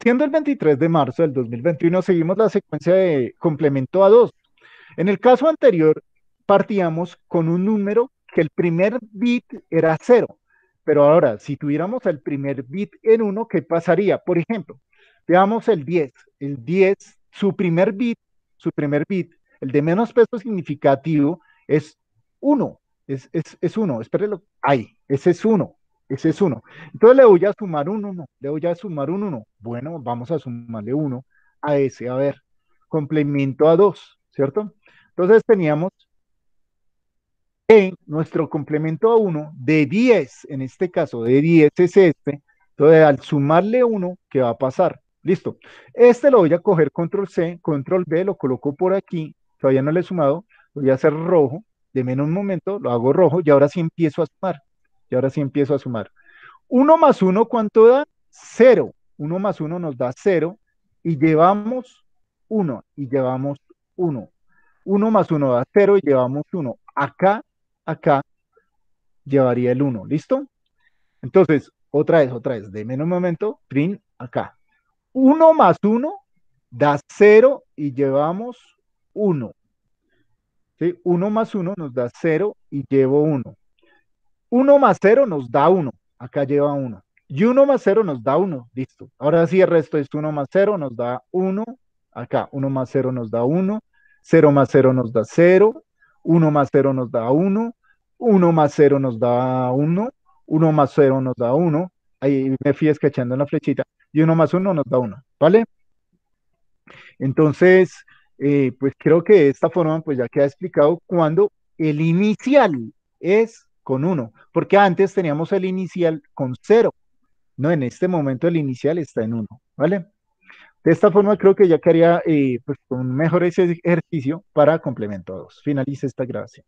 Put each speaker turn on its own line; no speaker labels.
Siendo el 23 de marzo del 2021, seguimos la secuencia de complemento a 2. En el caso anterior, partíamos con un número que el primer bit era 0. Pero ahora, si tuviéramos el primer bit en 1, ¿qué pasaría? Por ejemplo, veamos el 10. El 10, su primer bit, su primer bit, el de menos peso significativo, es 1. Es, es, es 1. Espérenlo. Ahí, ese es 1. Ese es 1. Entonces le voy a sumar un 1. Le voy a sumar un 1. Bueno, vamos a sumarle uno a ese, a ver, complemento a 2 ¿cierto? Entonces teníamos en nuestro complemento a 1 de 10, en este caso de 10 es este, entonces al sumarle 1, ¿qué va a pasar? Listo. Este lo voy a coger control C, control B, lo coloco por aquí, todavía no le he sumado, lo voy a hacer rojo, de menos un momento, lo hago rojo y ahora sí empiezo a sumar, y ahora sí empiezo a sumar. 1 más 1, ¿cuánto da? 0. 1 más 1 nos da 0 y llevamos 1 y llevamos 1. 1 más 1 da 0 y llevamos 1. Acá, acá llevaría el 1, ¿listo? Entonces, otra vez, otra vez, de un momento, print acá. 1 más 1 da 0 y llevamos 1. ¿Sí? 1 más 1 nos da 0 y llevo 1. 1 más 0 nos da 1. Acá lleva 1. Y 1 más 0 nos da 1, listo. Ahora sí, el resto es 1 más 0 nos da 1, acá 1 más 0 nos da 1, 0 más 0 nos da 0, 1 más 0 nos da 1, 1 más 0 nos da 1, 1 más 0 nos da 1, ahí me fui escachando en la flechita, y 1 más 1 nos da 1, ¿vale? Entonces, eh, pues creo que de esta forma pues ya queda explicado cuando el inicial es con 1, porque antes teníamos el inicial con 0, no, en este momento el inicial está en 1, ¿vale? De esta forma creo que ya quedaría eh, pues, un mejor ejercicio para complemento 2. Finalice esta grabación.